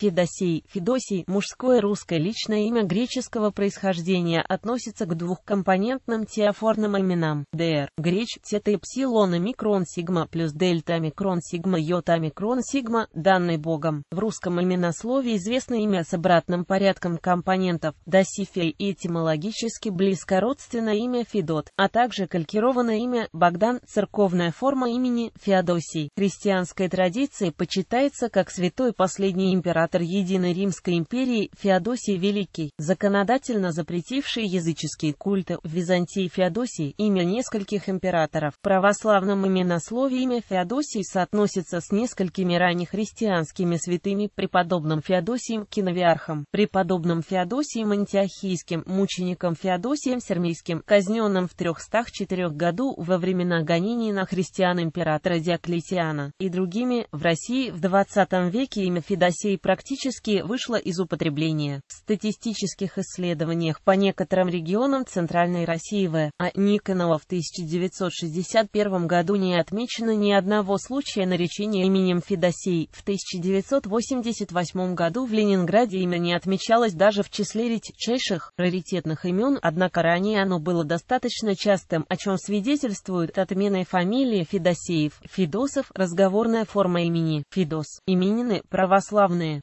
Федосей, Федосий, мужское русское личное имя греческого происхождения, относится к двухкомпонентным теофорным именам. Др. Греч, тета эпсилон и микрон сигма плюс дельта микрон сигма йота микрон сигма, данный богом. В русском именословии известно имя с обратным порядком компонентов. Досифей и этимологически близко родственное имя Федот, а также калькированное имя Богдан, церковная форма имени Феодосий. Христианской традиции почитается как святой последний император император Единой Римской империи Феодосий Великий, законодательно запретивший языческие культы в Византии Феодосий, имя нескольких императоров. В православном именословии имя Феодосий соотносится с несколькими раннехристианскими святыми, преподобным Феодосием Киновиархом, преподобным Феодосием Антиохийским, мучеником Феодосием Сермийским, казненным в 304 году во времена гонений на христиан императора Диоклетиана и другими. В России в 20 веке имя Феодосий практически практически вышло из употребления. В статистических исследованиях по некоторым регионам Центральной России В. А. Никонова в 1961 году не отмечено ни одного случая наречения именем Федосей. В 1988 году в Ленинграде имя не отмечалось даже в числе редчайших, раритетных имен, однако ранее оно было достаточно частым, о чем свидетельствует отменой фамилии Федосеев. Федосов – разговорная форма имени. Федос – именины православные.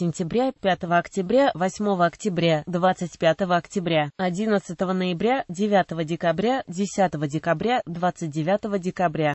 сентября, 5 октября, 8 октября, 25 октября, 11 ноября, 9 декабря, 10 декабря, 29 декабря.